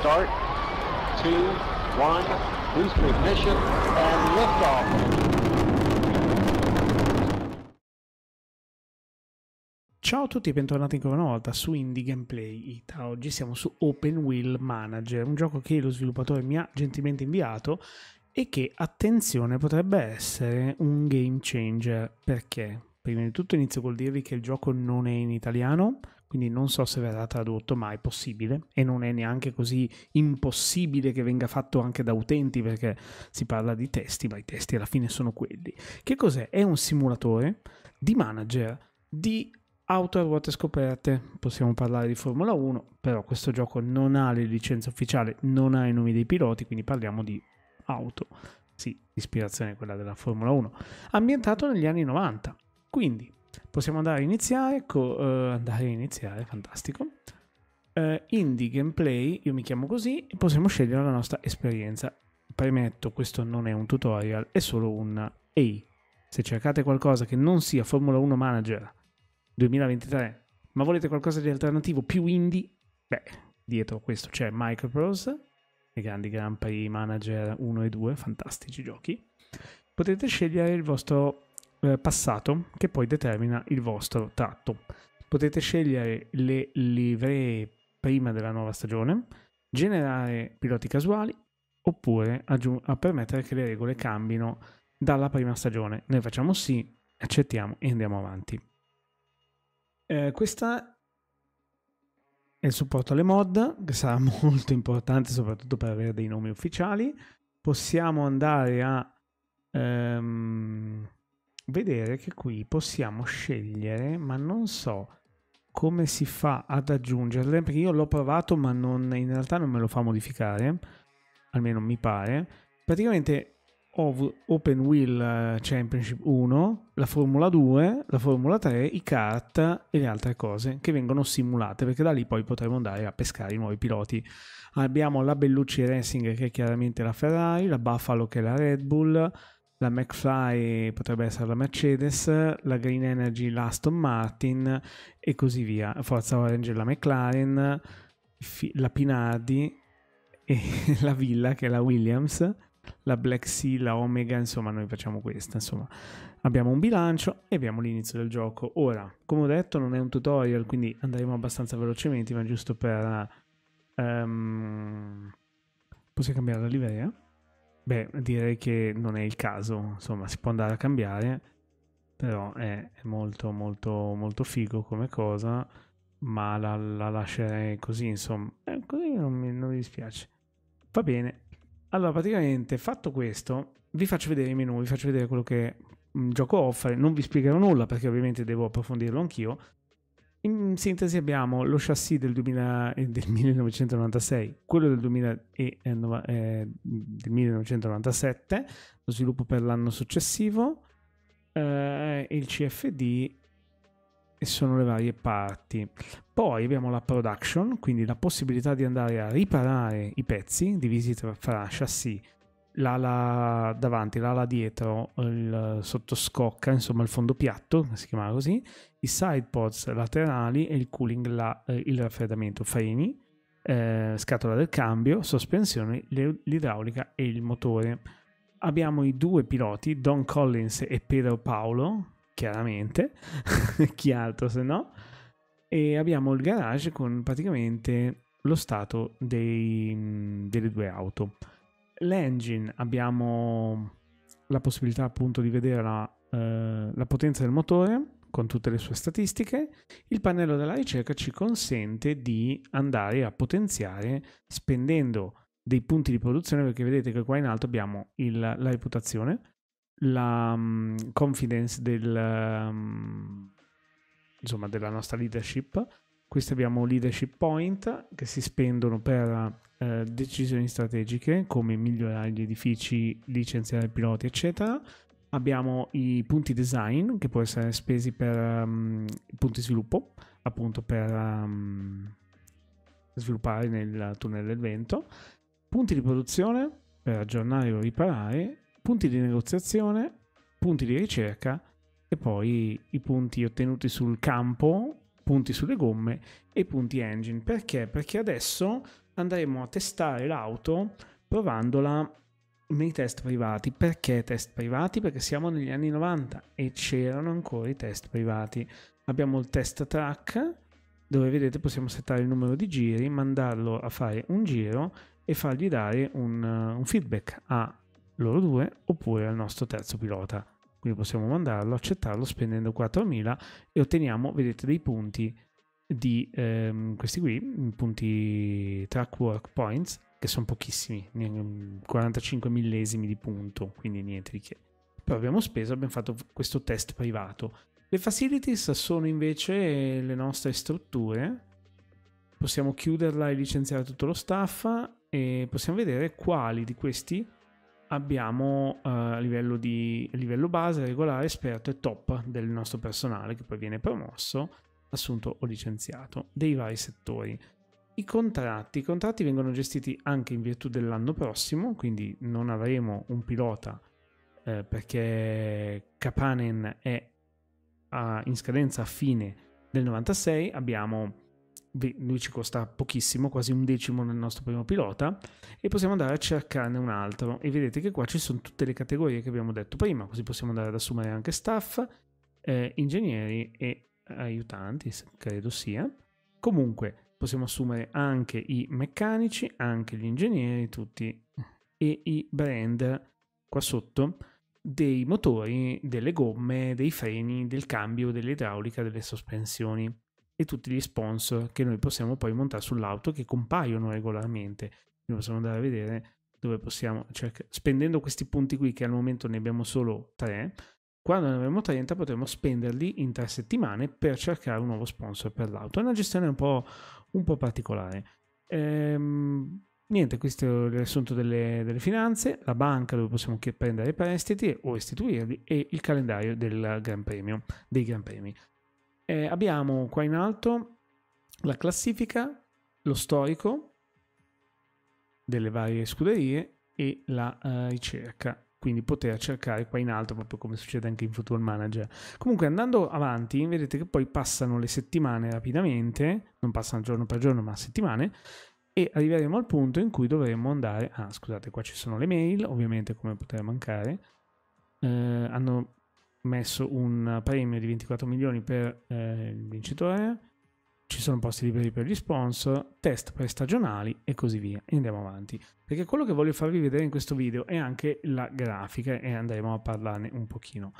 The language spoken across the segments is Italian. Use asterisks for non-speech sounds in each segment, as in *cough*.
start, two, one, boost ignition, and liftoff. Ciao a tutti e bentornati ancora una volta su Indie Gameplay Ita. Oggi siamo su Open Wheel Manager, un gioco che lo sviluppatore mi ha gentilmente inviato e che, attenzione, potrebbe essere un game changer. Perché? Prima di tutto inizio col dirvi che il gioco non è in italiano, quindi non so se verrà tradotto, ma è possibile e non è neanche così impossibile che venga fatto anche da utenti perché si parla di testi, ma i testi alla fine sono quelli. Che cos'è? È un simulatore di manager di auto a ruote scoperte. Possiamo parlare di Formula 1, però questo gioco non ha le licenze ufficiali, non ha i nomi dei piloti, quindi parliamo di auto. Sì, ispirazione quella della Formula 1, ambientato negli anni 90. Quindi Possiamo andare a iniziare, co- uh, andare a iniziare, fantastico. Uh, indie gameplay, io mi chiamo così, e possiamo scegliere la nostra esperienza. Premetto, questo non è un tutorial, è solo un EI. Se cercate qualcosa che non sia Formula 1 Manager 2023, ma volete qualcosa di alternativo più indie, beh, dietro questo c'è Microprose, i grandi Grand Prix Manager 1 e 2, fantastici giochi. Potete scegliere il vostro eh, passato che poi determina il vostro tratto. Potete scegliere le livree prima della nuova stagione, generare piloti casuali oppure aggiung- permettere che le regole cambino dalla prima stagione. Noi facciamo sì, accettiamo e andiamo avanti. Eh, questa è il supporto alle mod, che sarà *laughs* molto importante soprattutto per avere dei nomi ufficiali. Possiamo andare a... Um, vedere che qui possiamo scegliere, ma non so come si fa ad aggiungerle, perché io l'ho provato ma non, in realtà non me lo fa modificare, almeno mi pare. Praticamente ho Open Wheel eh, Championship 1, la Formula 2, la Formula 3, i kart e le altre cose che vengono simulate, perché da lì poi potremo andare a pescare i nuovi piloti. Abbiamo la Bellucci Racing che è chiaramente la Ferrari, la Buffalo che è la Red Bull, la McFly potrebbe essere la Mercedes, la Green Energy l'Aston Martin e così via. Forza Orange la McLaren, la Pinardi e *laughs* la Villa che è la Williams, la Black Sea, la Omega, insomma noi facciamo questa, insomma. Abbiamo un bilancio e abbiamo l'inizio del gioco. Ora, come ho detto non è un tutorial, quindi andremo abbastanza velocemente, ma giusto per... Um... Possiamo cambiare la livrea? Beh, direi che non è il caso, insomma, si può andare a cambiare, però è, è molto, molto, molto figo come cosa, ma la, la lascerei così, insomma, eh, così non mi, non mi dispiace. Va bene, allora praticamente fatto questo, vi faccio vedere i menu, vi faccio vedere quello che il gioco offre, non vi spiegherò nulla perché ovviamente devo approfondirlo anch'io, in sintesi abbiamo lo chassis del, 2000, eh, del 1996, quello del, 2000, eh, eh, del 1997, lo sviluppo per l'anno successivo, eh, il CFD e sono le varie parti. Poi abbiamo la production, quindi la possibilità di andare a riparare i pezzi divisi fra chassis l'ala davanti, l'ala dietro, il sottoscocca, insomma il fondo piatto, si chiamava così, i side pods laterali e il cooling, la, eh, il raffreddamento, freni, eh, scatola del cambio, sospensione, l'idraulica e il motore. Abbiamo i due piloti, Don Collins e Pedro Paolo, chiaramente, *laughs* chi altro se no, e abbiamo il garage con praticamente lo stato dei, delle due auto l'engine abbiamo la possibilità appunto di vedere la, eh, la potenza del motore con tutte le sue statistiche, il pannello della ricerca ci consente di andare a potenziare spendendo dei punti di produzione perché vedete che qua in alto abbiamo il, la reputazione, la um, confidence del, um, insomma, della nostra leadership, questi abbiamo leadership point che si spendono per eh, decisioni strategiche come migliorare gli edifici, licenziare i piloti, eccetera. Abbiamo i punti design che possono essere spesi per um, punti sviluppo, appunto per um, sviluppare nel tunnel del vento. Punti di produzione per aggiornare o riparare, punti di negoziazione, punti di ricerca e poi i punti ottenuti sul campo punti sulle gomme e punti engine. Perché? Perché adesso andremo a testare l'auto provandola nei test privati. Perché test privati? Perché siamo negli anni 90 e c'erano ancora i test privati. Abbiamo il test track dove vedete possiamo settare il numero di giri, mandarlo a fare un giro e fargli dare un, un feedback a loro due oppure al nostro terzo pilota. Quindi possiamo mandarlo, accettarlo spendendo 4.000 e otteniamo, vedete, dei punti di ehm, questi qui, punti track work points, che sono pochissimi, 45 millesimi di punto, quindi niente di che. Però abbiamo speso, abbiamo fatto questo test privato. Le facilities sono invece le nostre strutture, possiamo chiuderla e licenziare tutto lo staff e possiamo vedere quali di questi abbiamo eh, a, livello di, a livello base, regolare, esperto e top del nostro personale che poi viene promosso, assunto o licenziato, dei vari settori. I contratti. I contratti vengono gestiti anche in virtù dell'anno prossimo, quindi non avremo un pilota eh, perché Kapanen è a, ah, in scadenza a fine del 96, abbiamo lui ci costa pochissimo, quasi un decimo nel nostro primo pilota, e possiamo andare a cercarne un altro. E vedete che qua ci sono tutte le categorie che abbiamo detto prima, così possiamo andare ad assumere anche staff, eh, ingegneri e aiutanti, credo sia. Comunque possiamo assumere anche i meccanici, anche gli ingegneri, tutti, e i brand qua sotto dei motori, delle gomme, dei freni, del cambio, dell'idraulica, delle sospensioni e tutti gli sponsor che noi possiamo poi montare sull'auto che compaiono regolarmente. Quindi possiamo andare a vedere dove possiamo, cioè, spendendo questi punti qui che al momento ne abbiamo solo 3, quando ne avremo 30 potremo spenderli in 3 settimane per cercare un nuovo sponsor per l'auto. È una gestione un po', un po particolare. Ehm, niente, questo è il riassunto delle, delle, finanze, la banca dove possiamo prendere prestiti o istituirli e il calendario del Gran Premio, dei Gran Premi. Eh, abbiamo qua in alto la classifica, lo storico delle varie scuderie e la uh, ricerca quindi poter cercare qua in alto, proprio come succede anche in Football Manager. Comunque andando avanti, vedete che poi passano le settimane rapidamente, non passano giorno per giorno, ma settimane, e arriveremo al punto in cui dovremo andare... Ah, scusate, qua ci sono le mail, ovviamente come poteva mancare. Eh, hanno messo un premio di 24 milioni per eh, il vincitore, ci sono posti liberi per gli sponsor, test prestagionali e così via. andiamo avanti. Perché quello che voglio farvi vedere in questo video è anche la grafica e andremo a parlarne un pochino.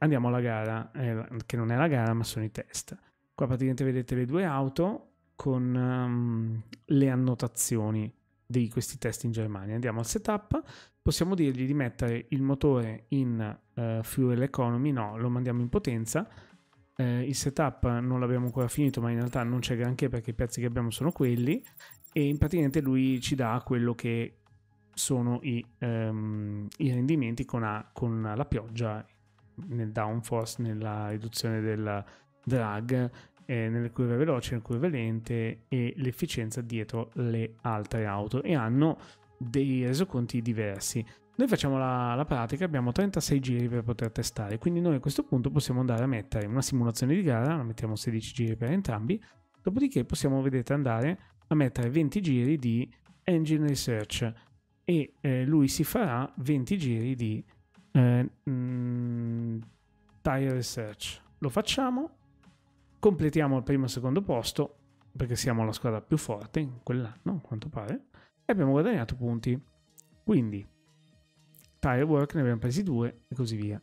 Andiamo alla gara, eh, che non è la gara ma sono i test. Qua praticamente vedete le due auto con um, le annotazioni di questi test in Germania. Andiamo al setup, possiamo dirgli di mettere il motore in eh, fuel economy, no, lo mandiamo in potenza. Eh, il setup non l'abbiamo ancora finito, ma in realtà non c'è granché perché i pezzi che abbiamo sono quelli. E praticamente lui ci dà quello che sono i, ehm, i rendimenti con, a, con, la pioggia nel downforce, nella riduzione del drag, eh, nelle curve veloci, nelle curve lente e l'efficienza dietro le altre auto. E hanno dei resoconti diversi. Noi facciamo la, la pratica, abbiamo 36 giri per poter testare, quindi noi a questo punto possiamo andare a mettere una simulazione di gara, la mettiamo 16 giri per entrambi, dopodiché possiamo, vedete, andare a mettere 20 giri di engine research e eh, lui si farà 20 giri di eh, mh, mm, tire research. Lo facciamo, completiamo il primo e secondo posto perché siamo la squadra più forte in quell'anno, a quanto pare, e abbiamo guadagnato punti. Quindi Firework ne abbiamo presi due e così via.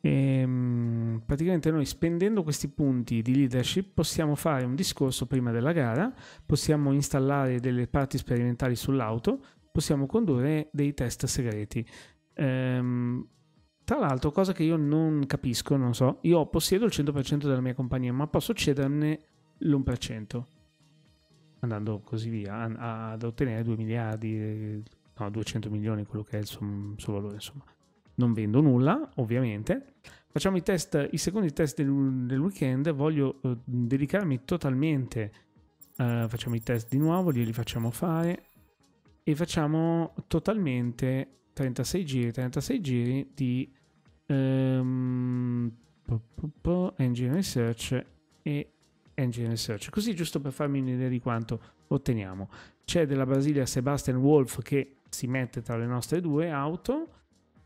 E, ehm, praticamente noi spendendo questi punti di leadership possiamo fare un discorso prima della gara, possiamo installare delle parti sperimentali sull'auto, possiamo condurre dei test segreti. Ehm, tra l'altro, cosa che io non capisco, non so, io possiedo il 100% della mia compagnia, ma posso cederne l'1%, andando così via, a, ad ottenere 2 miliardi, no, 200 milioni quello che è il suo, mm, suo valore, insomma. Non vendo nulla, ovviamente. Facciamo i test, i secondi test del, del weekend, voglio eh, dedicarmi totalmente, eh, facciamo i test di nuovo, glieli facciamo fare e facciamo totalmente 36 giri, 36 giri di ehm, engine research e engine research, così giusto per farmi un'idea di quanto otteniamo. C'è della Brasilia Sebastian Wolf che si mette tra le nostre due auto.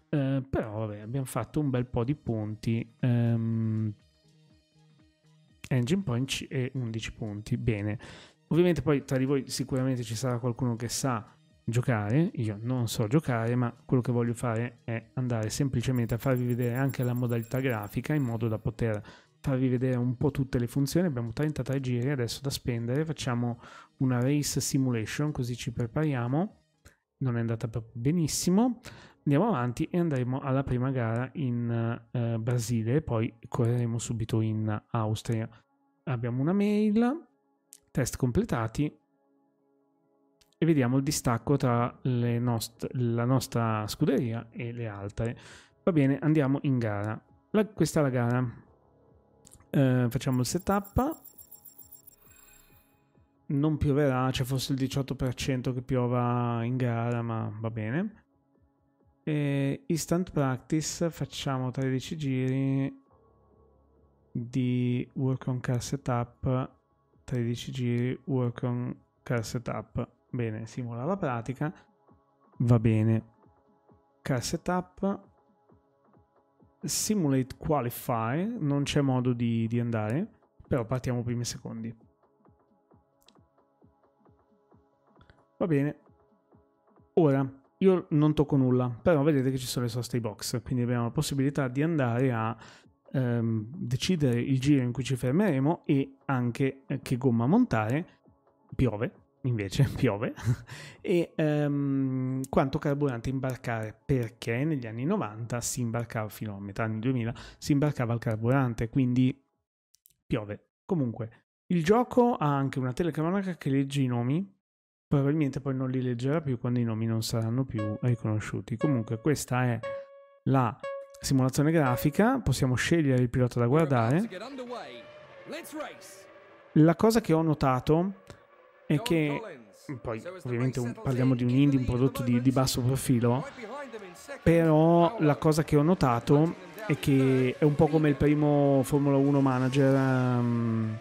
Eh, però vabbè, abbiamo fatto un bel po' di punti. Um, engine point e 11 punti. Bene. Ovviamente poi tra di voi sicuramente ci sarà qualcuno che sa giocare, io non so giocare, ma quello che voglio fare è andare semplicemente a farvi vedere anche la modalità grafica in modo da poter farvi vedere un po' tutte le funzioni. Abbiamo 33 giri adesso da spendere, facciamo una race simulation così ci prepariamo non è andata proprio benissimo. Andiamo avanti e andremo alla prima gara in eh, Brasile, poi correremo subito in Austria. Abbiamo una mail, test completati e vediamo il distacco tra nost- la nostra scuderia e le altre. Va bene, andiamo in gara. La- questa è la gara. Eh, facciamo il setup non pioverà, c'è forse il 18% che piova in gara, ma va bene. E instant practice, facciamo 13 giri di work on car setup, 13 giri work on car setup. Bene, simula la pratica, va bene. Car setup, simulate qualify, non c'è modo di, di andare, però partiamo primi secondi. Va bene. Ora, io non tocco nulla, però vedete che ci sono le soste box, quindi abbiamo la possibilità di andare a ehm, decidere il giro in cui ci fermeremo e anche eh, che gomma montare. Piove, invece, *laughs* piove. e ehm, quanto carburante imbarcare, perché negli anni 90 si imbarcava, fino a metà anni 2000, si imbarcava il carburante, quindi piove. Comunque, il gioco ha anche una telecronaca che legge i nomi probabilmente poi non li leggerà più quando i nomi non saranno più riconosciuti. Comunque questa è la simulazione grafica, possiamo scegliere il pilota da guardare. La cosa che ho notato è che, poi ovviamente un, parliamo di un indie, un prodotto di, di basso profilo, però la cosa che ho notato è che è un po' come il primo Formula 1 manager... Um,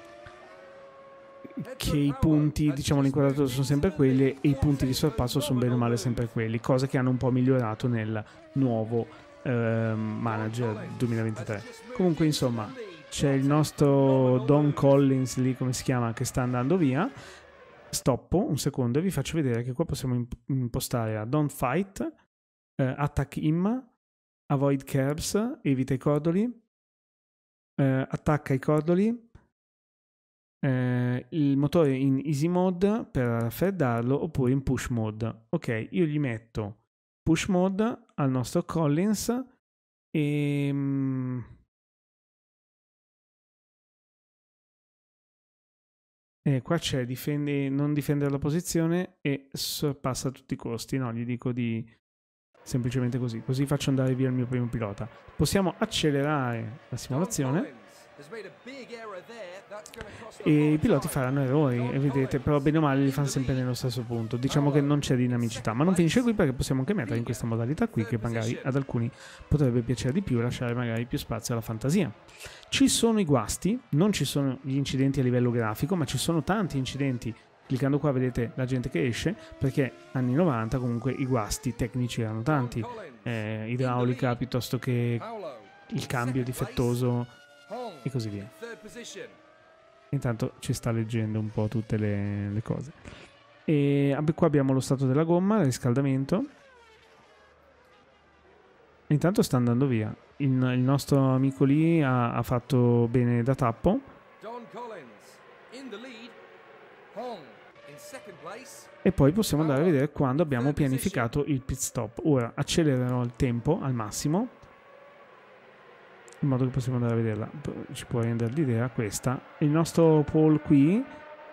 che i punti, diciamo, l'inquadratura sono sempre quelli e i punti di sorpasso sono bene o male sempre quelli, cosa che hanno un po' migliorato nel nuovo eh, manager 2023. Comunque, insomma, c'è il nostro Don Collins lì, come si chiama, che sta andando via. Stoppo un secondo e vi faccio vedere che qua possiamo imp impostare a Don't Fight, eh, Attack Him, Avoid Curbs, Evita i cordoli, eh, Attacca i cordoli, eh, il motore in easy mode per raffreddarlo oppure in push mode. Ok, io gli metto push mode al nostro Collins e... Mm, e qua c'è difende, non difendere la posizione e sorpassa a tutti i costi. No, gli dico di semplicemente così, così faccio andare via il mio primo pilota. Possiamo accelerare la simulazione e i piloti faranno errori, e vedete, però bene o male li fanno sempre nello stesso punto. Diciamo che non c'è dinamicità, ma non finisce qui perché possiamo anche mettere in questa modalità qui che magari ad alcuni potrebbe piacere di più e lasciare magari più spazio alla fantasia. Ci sono i guasti, non ci sono gli incidenti a livello grafico, ma ci sono tanti incidenti Cliccando qua vedete la gente che esce, perché anni 90 comunque i guasti tecnici erano tanti, eh, idraulica piuttosto che il cambio difettoso e così via. Intanto ci sta leggendo un po' tutte le, le cose. E qua abbiamo lo stato della gomma, il riscaldamento. Intanto sta andando via. Il, il nostro amico lì ha, ha, fatto bene da tappo. E poi possiamo andare a vedere quando abbiamo pianificato il pit stop. Ora accelererò il tempo al massimo in modo che possiamo andare a vederla. Ci può rendere l'idea questa. Il nostro Paul qui,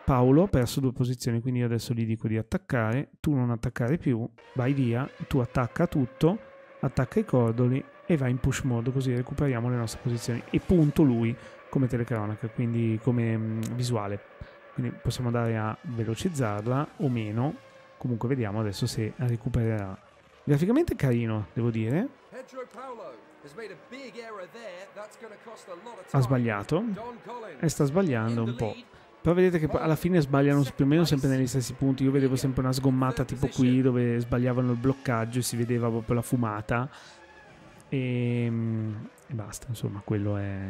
Paolo, ha perso due posizioni, quindi io adesso gli dico di attaccare, tu non attaccare più, vai via, tu attacca tutto, attacca i cordoli e va in push mode, così recuperiamo le nostre posizioni. E punto lui come telecronaca, quindi come mm, visuale. Quindi possiamo andare a velocizzarla o meno, comunque vediamo adesso se recupererà. Graficamente carino, devo dire. Ha sbagliato e sta sbagliando un po'. Però vedete che alla fine sbagliano più o meno sempre negli stessi punti. Io vedevo sempre una sgommata tipo qui dove sbagliavano il bloccaggio e si vedeva proprio la fumata. E, ehm, e basta, insomma, quello è...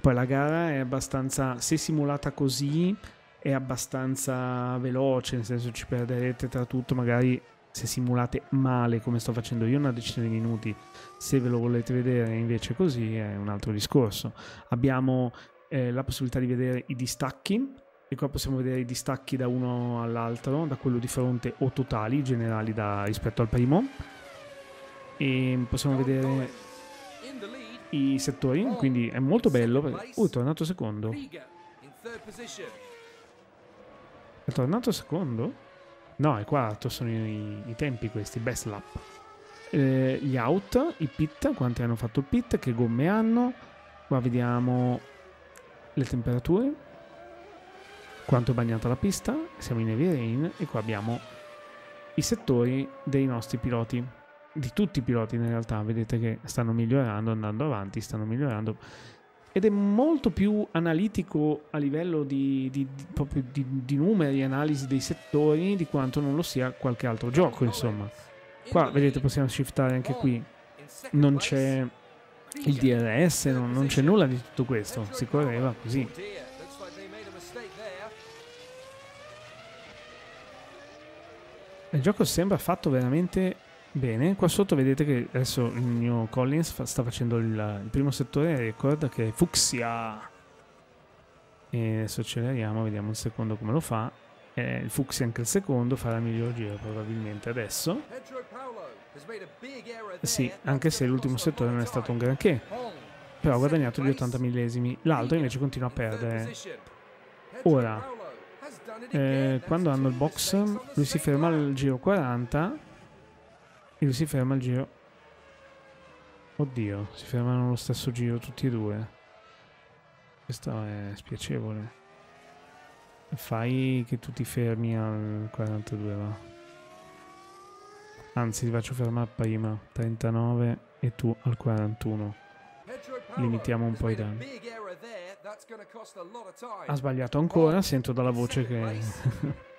Poi la gara è abbastanza... Se simulata così è abbastanza veloce, nel senso ci perderete tra tutto, magari se simulate male come sto facendo io una decina di minuti, se ve lo volete vedere invece così è un altro discorso. Abbiamo eh, la possibilità di vedere i distacchi e qua possiamo vedere i distacchi da uno all'altro, da quello di fronte o totali, generali da, rispetto al primo. E possiamo vedere i settori, quindi è molto bello. oh, è tornato secondo. È tornato secondo? No, è qua sono i, i tempi questi, best lap. Eh, gli out, i pit, quanti hanno fatto il pit, che gomme hanno. Qua vediamo le temperature, quanto è bagnata la pista, siamo in heavy rain e qua abbiamo i settori dei nostri piloti, di tutti i piloti in realtà, vedete che stanno migliorando, andando avanti, stanno migliorando ed è molto più analitico a livello di, di, di, di numeri, analisi dei settori di quanto non lo sia qualche altro gioco, insomma. Qua vedete possiamo shiftare anche qui, non c'è il DRS, non, non c'è nulla di tutto questo, si correva così. Il gioco sembra fatto veramente Bene, qua sotto vedete che adesso il mio Collins fa, sta facendo il, il, primo settore record che è fucsia. E adesso acceleriamo, vediamo un secondo come lo fa. Eh, il fucsia anche il secondo, farà il miglior giro probabilmente adesso. Eh sì, anche se l'ultimo settore non è stato un granché. Però ha guadagnato gli 80 millesimi. L'altro invece continua a perdere. Ora, eh, quando hanno il box, lui si ferma al giro 40 lui si ferma al giro. Oddio, si fermano allo stesso giro tutti e due. Questo è spiacevole. Fai che tu ti fermi al 42 va. Anzi, ti faccio fermare prima. 39 e tu al 41. Limitiamo un po' i danni. Ha sbagliato ancora, sento dalla voce che... *laughs*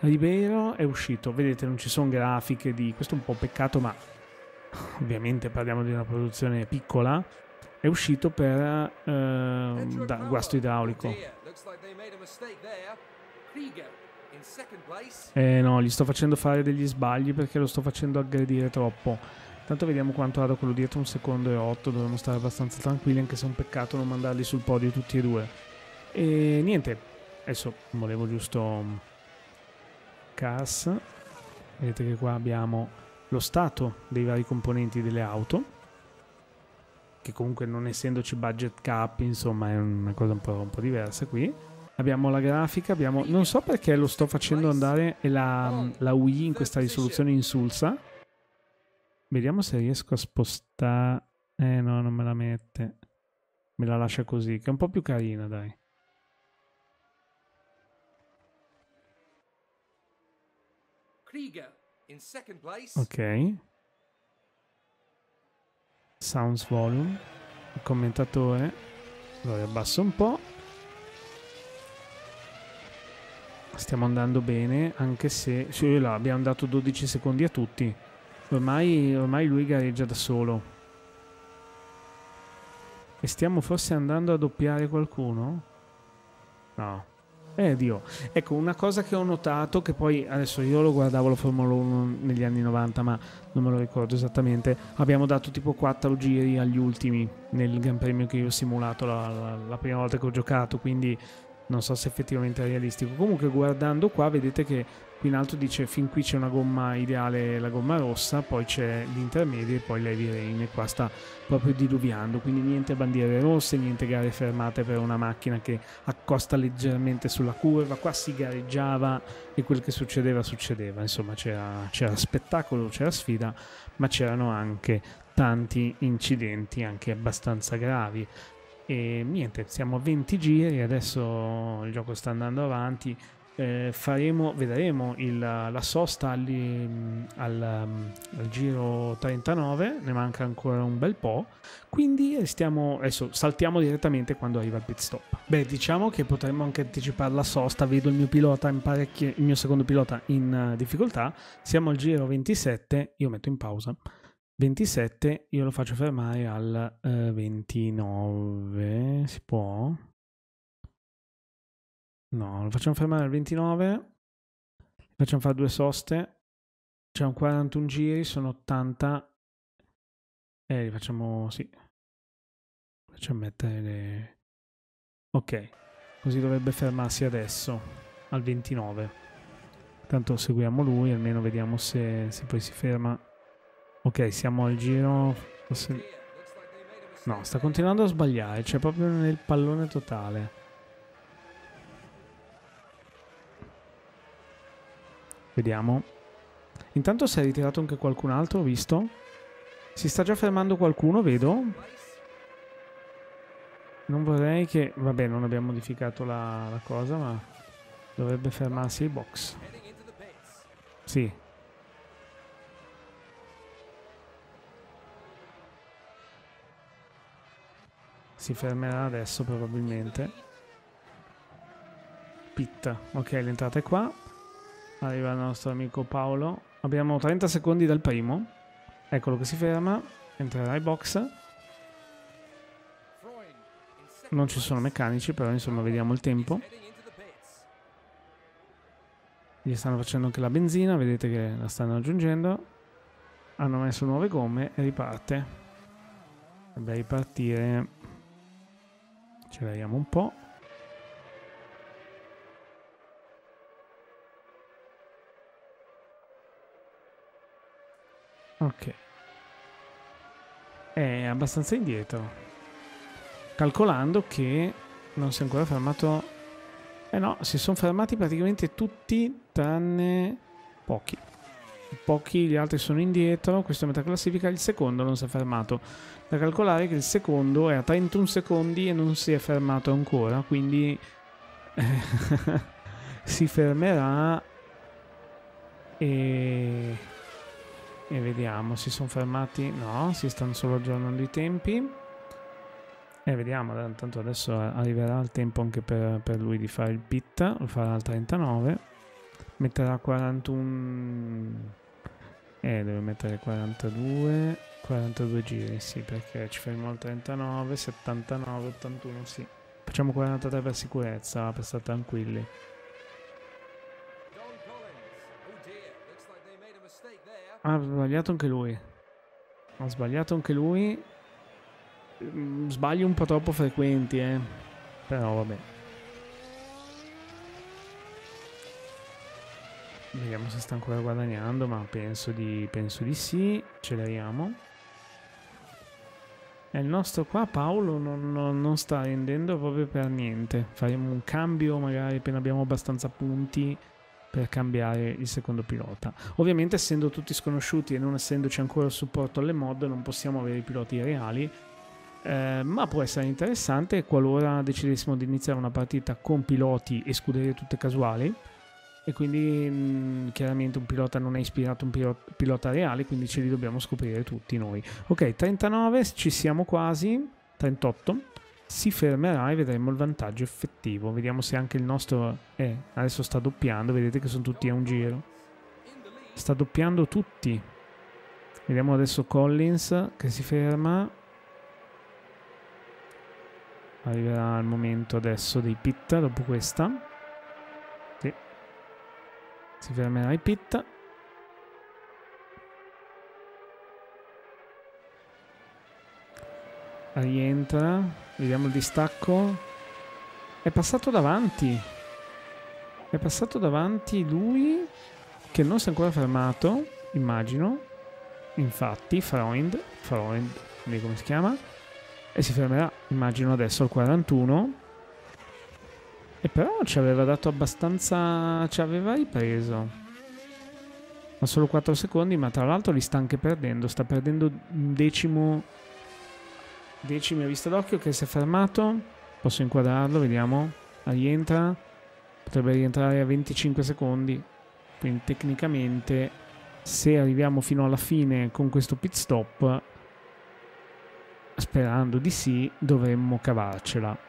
Ribeiro è uscito, vedete non ci sono grafiche di... questo è un po' un peccato ma ovviamente parliamo di una produzione piccola, è uscito per eh, da, guasto idraulico. Eh no, gli sto facendo fare degli sbagli perché lo sto facendo aggredire troppo. Tanto vediamo quanto vado quello dietro, un secondo e otto, dovremmo stare abbastanza tranquilli anche se è un peccato non mandarli sul podio tutti e due. E niente, adesso volevo giusto Cars. Vedete che qua abbiamo lo stato dei vari componenti delle auto che comunque non essendoci budget cap, insomma, è una cosa un po', un po diversa qui. Abbiamo la grafica, abbiamo... non so perché lo sto facendo andare e la, oh, la Wii in questa risoluzione insulsa. Vediamo se riesco a spostare... Eh no, non me la mette. Me la lascia così, che è un po' più carina, dai. Ok. Sounds volume. Il commentatore. Lo riabbasso un po'. Stiamo andando bene, anche se... Sì, là, abbiamo dato 12 secondi a tutti. Ormai, ormai lui gareggia da solo. E stiamo forse andando a doppiare qualcuno? No. Eh Dio, ecco una cosa che ho notato che poi adesso io lo guardavo la Formula 1 negli anni 90 ma non me lo ricordo esattamente, abbiamo dato tipo 4 giri agli ultimi nel Gran Premio che io ho simulato la, la, la prima volta che ho giocato, quindi non so se effettivamente è realistico. Comunque guardando qua vedete che qui in alto dice fin qui c'è una gomma ideale la gomma rossa poi c'è l'intermedio e poi l'heavy rain e qua sta proprio diluviando quindi niente bandiere rosse niente gare fermate per una macchina che accosta leggermente sulla curva qua si gareggiava e quel che succedeva succedeva insomma c'era, c'era spettacolo c'era sfida ma c'erano anche tanti incidenti anche abbastanza gravi e niente siamo a 20 giri adesso il gioco sta andando avanti eh, faremo, vedremo il, la sosta lì, mm, al, mm, al, giro 39, ne manca ancora un bel po', quindi stiamo, adesso saltiamo direttamente quando arriva il pit stop. Beh, diciamo che potremmo anche anticipare la sosta, vedo il mio pilota in parecchie, il mio secondo pilota in eh, difficoltà, siamo al giro 27, io metto in pausa. 27, io lo faccio fermare al eh, 29, si può? No, lo facciamo fermare al 29. Facciamo fare due soste. C'è un 41 giri, sono 80. E li facciamo, sì. Facciamo mettere le... Ok, così dovrebbe fermarsi adesso, al 29. Tanto seguiamo lui, almeno vediamo se, se poi si ferma. Ok, siamo al giro. Forse... No, sta continuando a sbagliare, cioè proprio nel pallone totale. Vediamo. Intanto si è ritirato anche qualcun altro, ho visto. Si sta già fermando qualcuno, vedo. Non vorrei che... Vabbè, non abbiamo modificato la, la cosa, ma dovrebbe fermarsi il box. Sì. Si fermerà adesso probabilmente. Pitta. Ok, l'entrata è qua. Arriva il nostro amico Paolo. Abbiamo 30 secondi dal primo. Eccolo che si ferma. Entrerà in box. Non ci sono meccanici, però insomma vediamo il tempo. Gli stanno facendo anche la benzina, vedete che la stanno aggiungendo. Hanno messo nuove gomme e riparte. Dovrebbe ripartire. Acceleriamo un po'. Ok. È abbastanza indietro. Calcolando che non si è ancora fermato... Eh no, si sono fermati praticamente tutti tranne pochi. Pochi, gli altri sono indietro, questo è metà classifica, il secondo non si è fermato. Da calcolare che il secondo è a 31 secondi e non si è fermato ancora, quindi *laughs* si fermerà e e vediamo, si sono fermati? No, si stanno solo aggiornando i tempi. E vediamo, eh, tanto adesso eh, arriverà il tempo anche per, per lui di fare il pit, lo farà al 39. Metterà 41... Eh, devo mettere 42... 42 giri, sì, perché ci fermo al 39, 79, 81, sì. Facciamo 43 per sicurezza, per stare tranquilli. Ha sbagliato anche lui. Ha sbagliato anche lui. Mm, sbagli un po' troppo frequenti, eh. Però vabbè. Vediamo se sta ancora guadagnando, ma penso di, penso di sì. Acceleriamo. E il nostro qua, Paolo, non, non, non, sta rendendo proprio per niente. Faremo un cambio magari appena abbiamo abbastanza punti per cambiare il secondo pilota. Ovviamente essendo tutti sconosciuti e non essendoci ancora il supporto alle mod non possiamo avere i piloti reali, eh, ma può essere interessante qualora decidessimo di iniziare una partita con piloti e scuderie tutte casuali e quindi mh, mm, chiaramente un pilota non è ispirato a un pilota, pilota reale, quindi ce li dobbiamo scoprire tutti noi. Ok, 39, ci siamo quasi, 38 si fermerà e vedremo il vantaggio effettivo. Vediamo se anche il nostro... Eh, adesso sta doppiando, vedete che sono tutti a un giro. Sta doppiando tutti. Vediamo adesso Collins che si ferma. Arriverà il momento adesso dei pit dopo questa. Sì. Si fermerà i pit. Rientra. Vediamo il distacco. È passato davanti. È passato davanti lui che non si è ancora fermato, immagino. Infatti, Freund, Freund, come si chiama? E si fermerà, immagino, adesso al 41. E però ci aveva dato abbastanza... ci aveva ripreso. Ma solo 4 secondi, ma tra l'altro li sta anche perdendo. Sta perdendo un decimo 10 mi ha visto d'occhio che si è fermato. Posso inquadrarlo, vediamo. Rientra. Potrebbe rientrare a 25 secondi. Quindi tecnicamente se arriviamo fino alla fine con questo pit stop, sperando di sì, dovremmo cavarcela.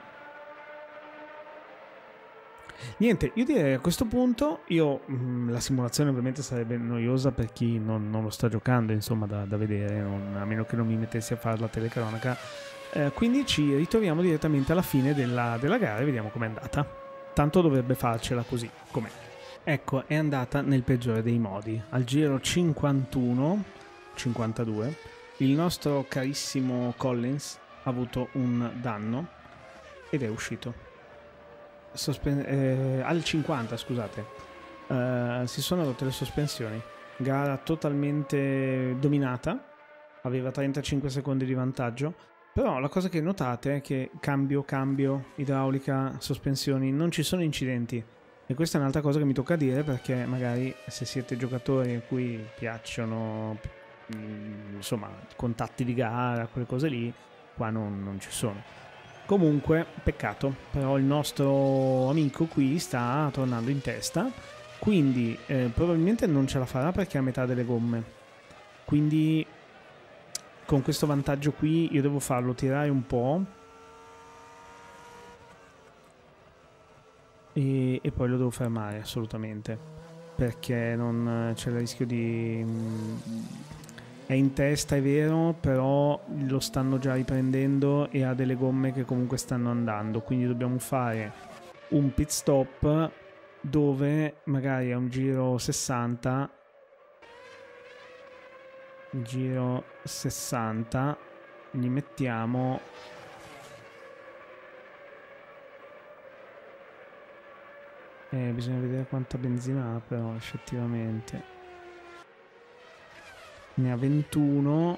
Niente, io direi a questo punto, io, mh, mm, la simulazione ovviamente sarebbe noiosa per chi non, non lo sta giocando, insomma, da, da vedere, non, a meno che non mi mettessi a fare la telecronaca. Eh, quindi ci ritroviamo direttamente alla fine della, della gara e vediamo com'è andata. Tanto dovrebbe farcela così, com'è. Ecco, è andata nel peggiore dei modi. Al giro 51, 52, il nostro carissimo Collins ha avuto un danno ed è uscito eh, al 50 scusate, eh, si sono rotte le sospensioni. Gara totalmente dominata, aveva 35 secondi di vantaggio. Però la cosa che notate è che cambio, cambio, idraulica, sospensioni, non ci sono incidenti. E questa è un'altra cosa che mi tocca dire perché magari se siete giocatori a cui piacciono mm, insomma contatti di gara, quelle cose lì, qua non, non ci sono. Comunque, peccato, però il nostro amico qui sta tornando in testa, quindi eh, probabilmente non ce la farà perché ha metà delle gomme. Quindi con questo vantaggio qui io devo farlo tirare un po' e, e poi lo devo fermare assolutamente perché non c'è il rischio di mm, è in testa, è vero, però lo stanno già riprendendo e ha delle gomme che comunque stanno andando, quindi dobbiamo fare un pit stop dove magari a un giro 60 giro 60 gli mettiamo eh, bisogna vedere quanta benzina ha però effettivamente ne ha 21.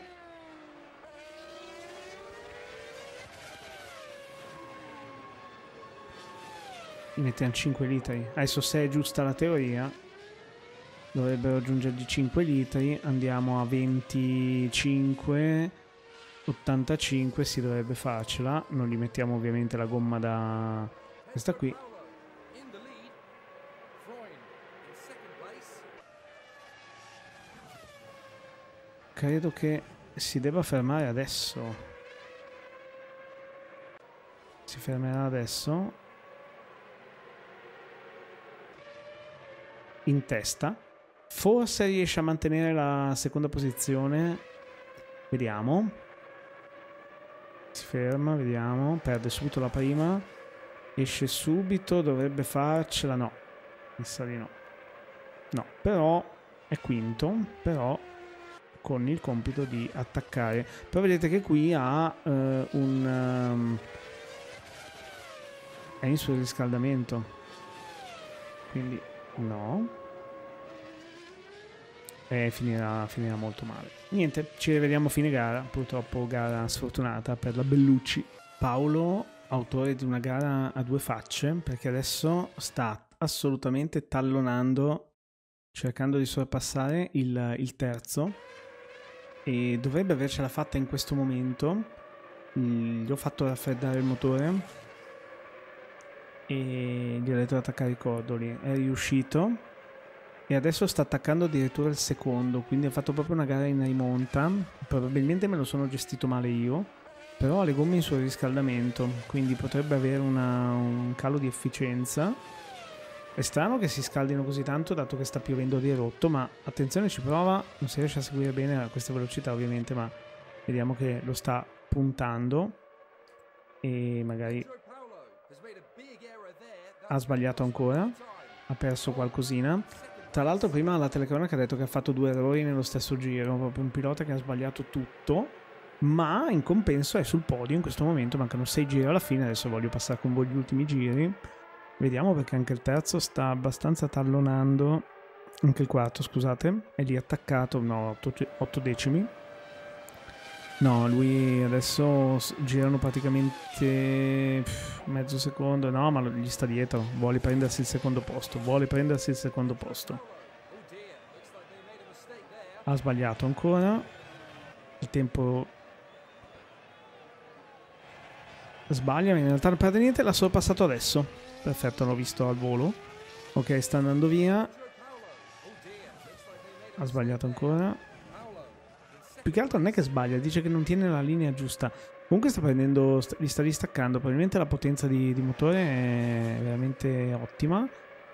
Mettiamo 5 litri. Adesso se è giusta la teoria, dovrebbero aggiungergli 5 litri. Andiamo a 25. 85 si dovrebbe farcela. Non gli mettiamo ovviamente la gomma da questa qui. credo che si debba fermare adesso. Si fermerà adesso. In testa. Forse riesce a mantenere la seconda posizione. Vediamo. Si ferma, vediamo. Perde subito la prima. Esce subito, dovrebbe farcela. No, mi sa di no. No, però è quinto, però con il compito di attaccare. Però vedete che qui ha eh, un... Um, è in surriscaldamento Quindi no. E finirà, finirà molto male. Niente, ci rivediamo a fine gara. Purtroppo gara sfortunata per la Bellucci. Paolo, autore di una gara a due facce, perché adesso sta assolutamente tallonando cercando di sorpassare il, il terzo e dovrebbe avercela fatta in questo momento. Mm, gli ho fatto raffreddare il motore e gli ho detto di attaccare i cordoli. È riuscito e adesso sta attaccando addirittura il secondo, quindi ha fatto proprio una gara in rimonta. Probabilmente me lo sono gestito male io, però ha le gomme in suo riscaldamento, quindi potrebbe avere una, un calo di efficienza è strano che si scaldino così tanto dato che sta piovendo di rotto, ma attenzione ci prova, non si riesce a seguire bene a questa velocità ovviamente, ma vediamo che lo sta puntando e magari ha sbagliato ancora, ha perso qualcosina. Tra l'altro prima la telecronaca ha detto che ha fatto due errori nello stesso giro, proprio un pilota che ha sbagliato tutto, ma in compenso è sul podio in questo momento, mancano sei giri alla fine, adesso voglio passare con voi gli ultimi giri Vediamo perché anche il terzo sta abbastanza tallonando. Anche il quarto, scusate. È lì attaccato, no, 8 decimi. No, lui adesso girano praticamente mezzo secondo. No, ma gli sta dietro. Vuole prendersi il secondo posto. Vuole prendersi il secondo posto. Ha sbagliato ancora. Il tempo sbaglia, in realtà non perde niente. L'ha sorpassato adesso. Perfetto, l'ho visto al volo. Ok, sta andando via. Ha sbagliato ancora. Più che altro non è che sbaglia, dice che non tiene la linea giusta. Comunque sta prendendo, li sta distaccando. Probabilmente la potenza di, di motore è veramente ottima.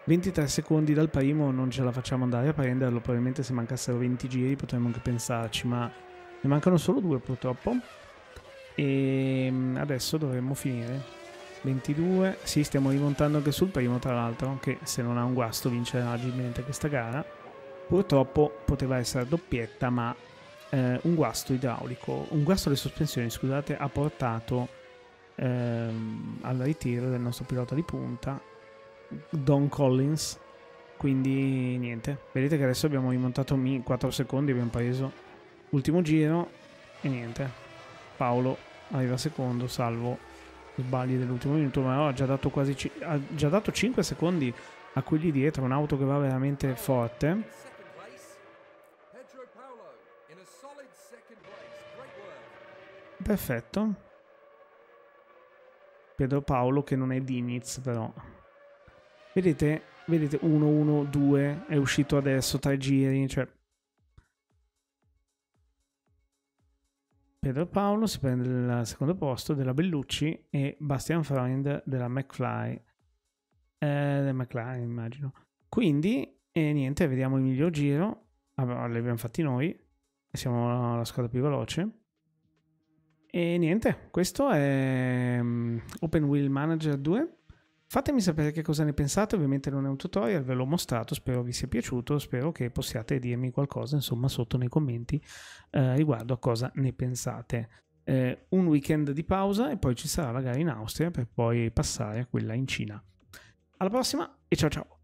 23 secondi dal primo non ce la facciamo andare a prenderlo. Probabilmente se mancassero 20 giri potremmo anche pensarci, ma ne mancano solo due purtroppo. E ehm, adesso dovremmo finire. 22. Sì, stiamo rimontando anche sul primo, tra l'altro, anche se non ha un guasto vincerà agilmente questa gara. Purtroppo poteva essere doppietta, ma eh, un guasto idraulico, un guasto alle sospensioni, scusate, ha portato ehm, al ritiro del nostro pilota di punta, Don Collins. Quindi niente, vedete che adesso abbiamo rimontato 4 secondi, abbiamo preso ultimo giro e niente. Paolo arriva secondo, salvo sbagli dell'ultimo minuto, ma no, ha già dato quasi ha già dato 5 secondi a quelli dietro, un'auto che va veramente forte. Perfetto. Pedro Paolo che non è Diniz però. Vedete, vedete 1-1-2 è uscito adesso tre giri, cioè Pedro Paolo si prende il secondo posto della Bellucci e Bastian Freund della McFly. Eh, McLaren immagino. Quindi, eh, niente, vediamo il miglior giro. Allora, li abbiamo fatti noi, siamo la squadra più veloce. E niente, questo è mm, Open Wheel Manager 2. Fatemi sapere che cosa ne pensate, ovviamente non è un tutorial, ve l'ho mostrato, spero vi sia piaciuto, spero che possiate dirmi qualcosa insomma sotto nei commenti eh, riguardo a cosa ne pensate. Eh, un weekend di pausa e poi ci sarà la gara in Austria per poi passare a quella in Cina. Alla prossima e ciao ciao!